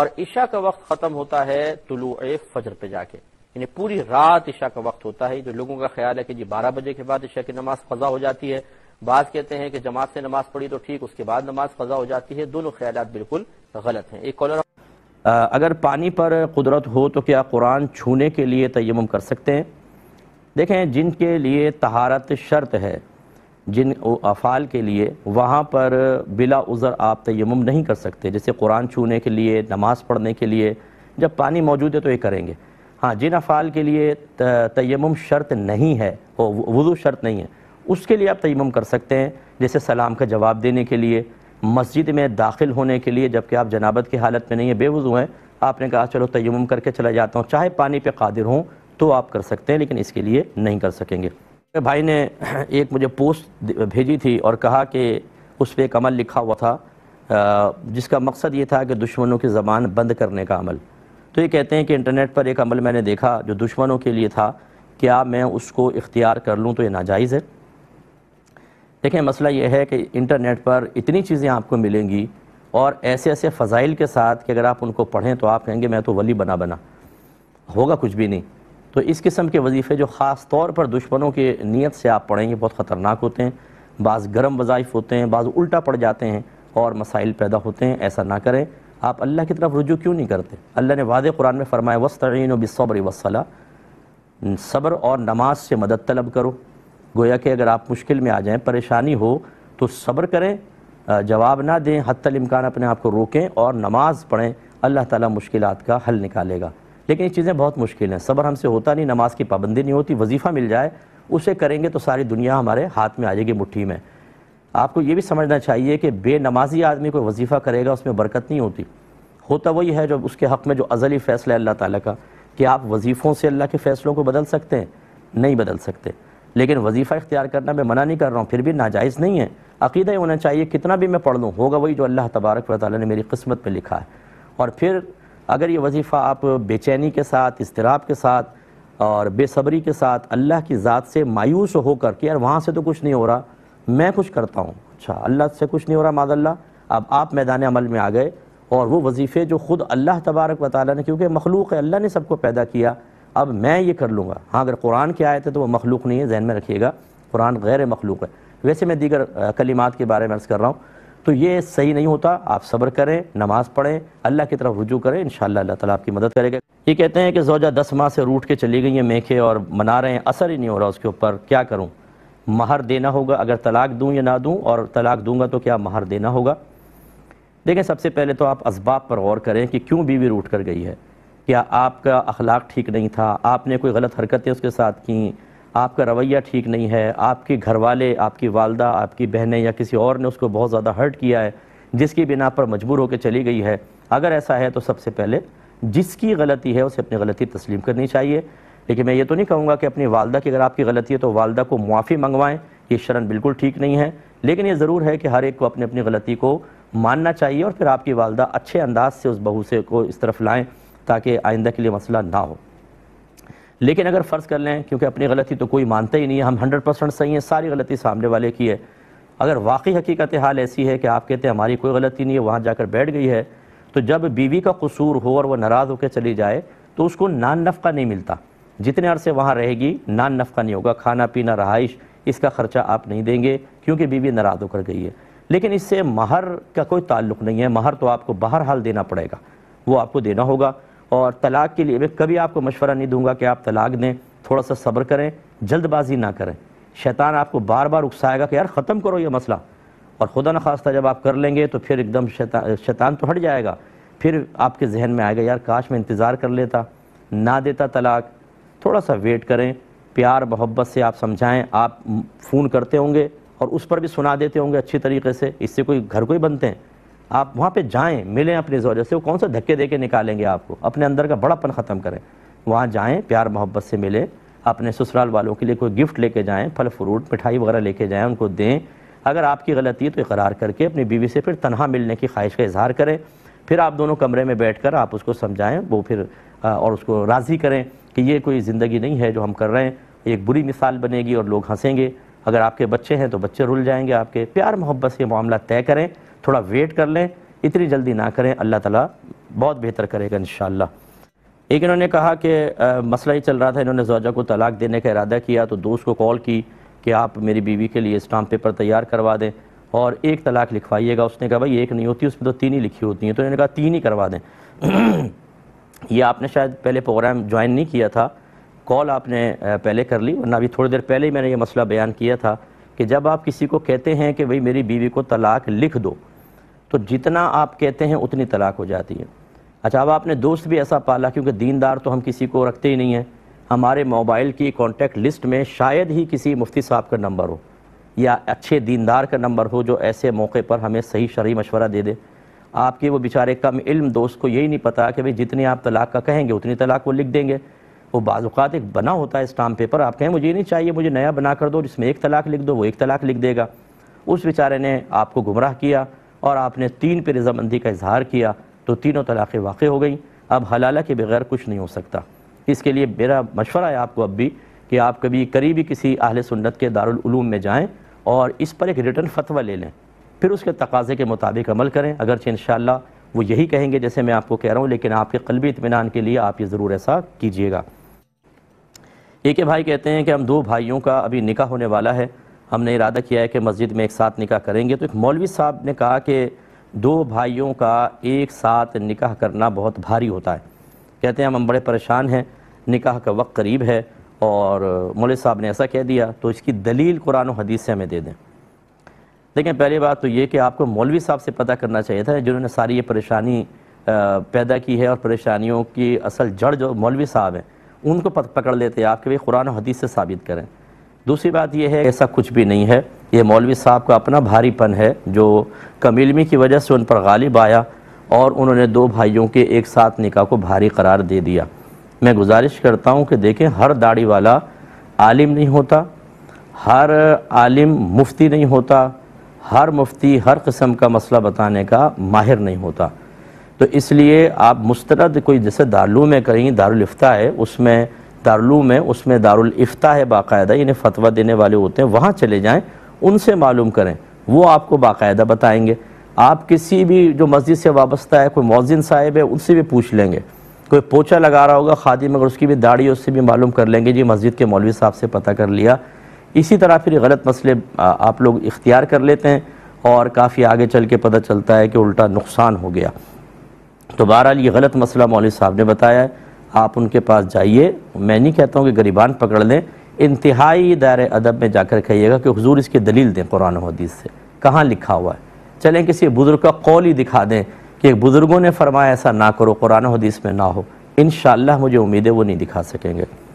और ईशा का वक्त खत्म होता है तुलु फजर पे जाके यानी पूरी रात ईशा का वक्त होता है जो लोगों का ख्याल है कि जी बारह बजे के बाद ईशा की नमाज फजा हो जाती है बाज कहते हैं कि जमात से नमाज पढ़ी तो ठीक उसके बाद नमाज फजा हो जाती है दोनों ख्याल बिल्कुल गलत है एक कॉलर अगर पानी पर कुदरत हो तो क्या कुरान छूने के लिए तयम कर सकते हैं देखें जिनके लिए तहारत शर्त है जिन अफ़ाल के लिए वहाँ पर बिला उज़र आप तयम नहीं कर सकते जैसे कुरान छूने के लिए नमाज़ पढ़ने के लिए जब पानी मौजूद है तो ये करेंगे हाँ जिन अफ़ाल के लिए तयम शर्त नहीं है वो वज़ू शर्त नहीं है उसके लिए आप तयम कर सकते हैं जैसे सलाम का जवाब देने के लिए मस्जिद में दाखिल होने के लिए जबकि आप जनाबत की हालत में नहीं है बेवज़ू हैं आपने कहा चलो तयम करके चला जाता हूँ चाहे पानी पर कादिर हों तो आप कर सकते हैं लेकिन इसके लिए नहीं कर सकेंगे भाई ने एक मुझे पोस्ट भेजी थी और कहा कि उस पर एक अमल लिखा हुआ था जिसका मकसद ये था कि दुश्मनों की ज़बान बंद करने का अमल तो ये कहते हैं कि इंटरनेट पर एक अमल मैंने देखा जो दुश्मनों के लिए था क्या मैं उसको इख्तियार कर लूँ तो ये नाजायज़ है देखें मसला ये है कि इंटरनेट पर इतनी चीज़ें आपको मिलेंगी और ऐसे ऐसे फ़जाइल के साथ कि अगर आप उनको पढ़ें तो आप कहेंगे मैं तो वली बना बना होगा कुछ भी नहीं तो इस किस्म के वजीफ़े जो ख़ास तौर पर दुश्मनों के नीयत से आप पढ़ेंगे बहुत ख़तरनाक होते हैं बाज़ गर्म वज़ाइफ होते हैं बाज़ उल्टा पड़ जाते हैं और मसाइल पैदा होते हैं ऐसा ना करें आप अल्लाह की तरफ रुजू क्यों नहीं करते अल्लाह ने वाद कुरान में फ़रमाया वस्तीन बिसब्र वसला सब्र और नमाज से मदद तलब करो गोया कि अगर आप मुश्किल में आ जाएँ परेशानी हो तो सब्र करें जवाब ना दें हत्तल इम्कान अपने आप को रोकें और नमाज़ पढ़ें अल्लाह ताला मुश्किलात का हल निकालेगा लेकिन ये चीज़ें बहुत मुश्किल हैं सबर हमसे होता नहीं नमाज की पाबंदी नहीं होती वजीफ़ा मिल जाए उसे करेंगे तो सारी दुनिया हमारे हाथ में आ जाएगी मुट्ठी में आपको ये भी समझना चाहिए कि बेनमाजी आदमी कोई वजीफ़ा करेगा उसमें बरकत नहीं होती होता वही है जो उसके हक़ में जो अजली फ़ैसला है अल्लाह ताला का कि आप वजीफ़ों से अल्लाह के फ़ैसलों को बदल सकते हैं नहीं बदल सकते लेकिन वजीफ़ा इख्तियार करना मैं मना नहीं कर रहा हूँ फिर भी नाजायज़ नहीं है अकीदा होना चाहिए कितना भी मैं पढ़ लूँ होगा वही जो अल्लाह तबारक व ताली ने मेरी किस्मत में लिखा है और फिर अगर ये वजीफ़ा आप बेचैनी के साथ इसतराब के साथ और बेसब्री के साथ अल्लाह की ज़ात से मायूस होकर के यार वहाँ से तो कुछ नहीं हो रहा मैं कुछ करता हूँ अच्छा अल्लाह से कुछ नहीं हो रहा मादल्ला अब आप मैदान अमल में आ गए और वो वजीफ़े जो ख़ुद अल्लाह तबारक व ताली ने क्योंकि मखलूक है अल्लाह ने सबको पैदा किया अब मैं ये कर लूँगा हाँ अगर कुरान के आए थे तो वह मखलूक नहीं है जहन में रखिएगा कुरान गैर मखलूक है वैसे मैं दीगर कलिमात के बारे में अर्ज़ कर रहा हूँ तो ये सही नहीं होता आप सब्र करें नमाज पढ़ें अल्लाह की तरफ रुजू करें इन अल्लाह ताला आपकी मदद करेगा ये कहते हैं कि जोजा दस माह से रूठ के चली गई हैं मेखे और मना रहे हैं असर ही नहीं हो रहा उसके ऊपर क्या करूँ महर देना होगा अगर तलाक दूँ या ना दूँ और तलाक दूंगा तो क्या महर देना होगा देखें सबसे पहले तो आप इसबाब पर गौर करें कि क्यों बीवी रूठ कर गई है क्या आपका अखलाक ठीक नहीं था आपने कोई गलत हरकतें उसके साथ कहीं आपका रवैया ठीक नहीं है आपके घर वाले आपकी वालदा आपकी बहनें या किसी और ने उसको बहुत ज़्यादा हर्ट किया है जिसकी बिना पर मजबूर होकर चली गई है अगर ऐसा है तो सबसे पहले जिसकी गलती है उसे अपनी गलती तस्लीम करनी चाहिए लेकिन मैं ये तो नहीं कहूँगा कि अपनी वालदा की अगर आपकी गलती है तो वालदा को मुआफ़ी मंगवाएं ये शरण बिल्कुल ठीक नहीं है लेकिन ये ज़रूर है कि हर एक को अपनी अपनी गलती को मानना चाहिए और फिर आपकी वालदा अच्छे अंदाज से उस बहू से को इस तरफ लाएँ ताकि आइंदा के लिए मसला ना हो लेकिन अगर फ़र्ज़ कर लें क्योंकि अपनी गलती तो कोई मानता ही नहीं है हम हंड्रेड परसेंट सही हैं सारी गलती सामने वाले की है अगर वाकई हकीकत हाल ऐसी है कि आप कहते हैं हमारी कोई गलती नहीं है वहाँ जाकर बैठ गई है तो जब बीवी का कसूर हो और वह नाराज़ होकर चली जाए तो उसको नान नफ़ा नहीं मिलता जितने अरसे वहाँ रहेगी नान नफ़ा नहीं होगा खाना पीना रहाइश इसका ख़र्चा आप नहीं देंगे क्योंकि बीवी नाराज़ होकर गई है लेकिन इससे महर का कोई ताल्लुक नहीं है महर तो आपको बाहर हाल देना पड़ेगा वो आपको देना होगा और तलाक़ के लिए मैं कभी आपको मशवरा नहीं दूंगा कि आप तलाक दें थोड़ा सा सब्र करें जल्दबाजी ना करें शैतान आपको बार बार उकसाएगा कि यार ख़त्म करो ये मसला और खुदा न खास्ता जब आप कर लेंगे तो फिर एकदम शैतान शैतान तो हट जाएगा फिर आपके जहन में आएगा यार काश मैं इंतज़ार कर लेता ना देता तलाक थोड़ा सा वेट करें प्यार मोहब्बत से आप समझाएं आप फ़ोन करते होंगे और उस पर भी सुना देते होंगे अच्छी तरीके से इससे कोई घर को ही बनते हैं आप वहाँ पे जाएं मिलें अपने जोर से वो कौन सा धक्के दे के निकालेंगे आपको अपने अंदर का बड़ापन ख़त्म करें वहाँ जाएं प्यार मोहब्बत से मिलें अपने ससुराल वालों के लिए कोई गिफ्ट लेके जाएं फल फ्रूट मिठाई वगैरह लेके जाएं उनको दें अगर आपकी गलती है तो इकरार करके अपनी बीवी से फिर तनहा मिलने की ख्वाहिश का इजहार करें फिर आप दोनों कमरे में बैठ कर आप उसको समझाएँ वो फिर और उसको राज़ी करें कि ये कोई ज़िंदगी नहीं है जो हम कर रहे हैं एक बुरी मिसाल बनेगी और लोग हंसेंगे अगर आपके बच्चे हैं तो बच्चे रुल जाएंगे आपके प्यार मोहब्बत से मामला तय करें थोड़ा वेट कर लें इतनी जल्दी ना करें अल्लाह ताला बहुत बेहतर करेगा इन एक इन्होंने कहा कि मसला ही चल रहा था इन्होंने जोजा को तलाक देने का इरादा किया तो दोस्त को कॉल की कि आप मेरी बीवी के लिए स्टाम्प पेपर तैयार करवा दें और एक तलाक लिखवाइएगा उसने कहा भाई एक नहीं होती उसमें तो तीन ही लिखी होती हैं तो इन्होंने कहा तीन ही करवा दें ये आपने शायद पहले प्रोग्राम ज्वाइन नहीं किया था कॉल आपने पहले कर ली वरना अभी थोड़ी देर पहले ही मैंने ये मसला बयान किया था कि जब आप किसी को कहते हैं कि भाई मेरी बीवी को तलाक लिख दो तो जितना आप कहते हैं उतनी तलाक हो जाती है अच्छा अब आपने दोस्त भी ऐसा पाला क्योंकि दीनदार तो हम किसी को रखते ही नहीं हैं हमारे मोबाइल की कॉन्टैक्ट लिस्ट में शायद ही किसी मुफ्ती साहब का नंबर हो या अच्छे दीनदार का नंबर हो जो ऐसे मौके पर हमें सही शरी मशवरा दे दे आपके वो बेचारे कम इल्म दोस्त को यही नहीं पता कि भाई जितनी आप तलाक का कहेंगे उतनी तलाक वो लिख देंगे वो बाज़ात एक बना होता है स्टाम्प पेपर आप कहें मुझे नहीं चाहिए मुझे नया बना कर दो जिसमें एक तलाक लिख दो वो एक तलाक लिख देगा उस बेचारे ने आपको गुमराह किया और आपने तीन पर रजामंदी का इजहार किया तो तीनों तलाक़ें वाक़ हो गई अब हलाला के बगैर कुछ नहीं हो सकता इसके लिए मेरा मशवरा है आपको अब भी कि आप कभी करीबी किसी अहल सुन्नत के दारूम में जाएँ और इस पर एक रिटर्न फतवा ले लें फिर उसके तकाजे के मुताबिक अमल करें अगरचे इन शाला वो यही कहेंगे जैसे मैं आपको कह रहा हूँ लेकिन आपके कलबी इतमान के लिए आप ये ज़रूर ऐसा कीजिएगा एक भाई कहते हैं कि हम दो भाइयों का अभी निका होने वाला है हमने इरादा किया है कि मस्जिद में एक साथ निकाह करेंगे तो एक मौलवी साहब ने कहा कि दो भाइयों का एक साथ निकाह करना बहुत भारी होता है कहते हैं हम बड़े परेशान हैं निकाह का वक्त करीब है और मौलवी साहब ने ऐसा कह दिया तो इसकी दलील कुरान और हदीस से हमें दे दें लेकिन पहली बात तो ये कि आपको मौलवी साहब से पता करना चाहिए था जिन्होंने सारी ये परेशानी पैदा की है और परेशानियों की असल जड़ जो मौलवी साहब हैं उनको पकड़ लेते हैं आप कि भाई कुरान और हदीस से साबित करें दूसरी बात यह है ऐसा कुछ भी नहीं है यह मौलवी साहब का अपना भारीपन है जो कम इलमी की वजह से उन पर गालिब आया और उन्होंने दो भाइयों के एक साथ निकाह को भारी करार दे दिया मैं गुजारिश करता हूँ कि देखें हर दाढ़ी वाला आलिम नहीं होता हर आलिम मुफ्ती नहीं होता हर मुफ्ती हर किस्म का मसला बताने का माहिर नहीं होता तो इसलिए आप मुस्तरद कोई जैसे दारू में कहीं दारुलफ्ता है उसमें दारुलूम है उसमें दारुल इफ्ता है बाकायदा यानी फतवा देने वाले होते हैं वहाँ चले जाएँ उनसे मालूम करें वो आपको बाकायदा बताएँगे आप किसी भी जो मस्जिद से वाबस्ता है कोई मौजिन साहिब है उनसे भी पूछ लेंगे कोई पोचा लगा रहा होगा खादिम अगर उसकी भी दाढ़ी उससे भी मालूम कर लेंगे जी मस्जिद के मौलवी साहब से पता कर लिया इसी तरह फिर गलत मसले आप लोग इख्तियार कर लेते हैं और काफ़ी आगे चल के पता चलता है कि उल्टा नुकसान हो गया तो बहरहाल ये गलत मसला मौलवी साहब ने बताया है आप उनके पास जाइए मैं नहीं कहता हूँ कि गरीबान पकड़ लें इंतहाई दायर अदब में जाकर कहिएगा कि हजूर इसकी दलील दें कुरान हदीस से कहाँ लिखा हुआ है चलें किसी बुज़ुर्ग का कौल ही दिखा दें कि बुज़ुर्गों ने फरमाया ऐसा ना करो कुरान हदीस में ना हो इन मुझे उम्मीद है वो नहीं दिखा सकेंगे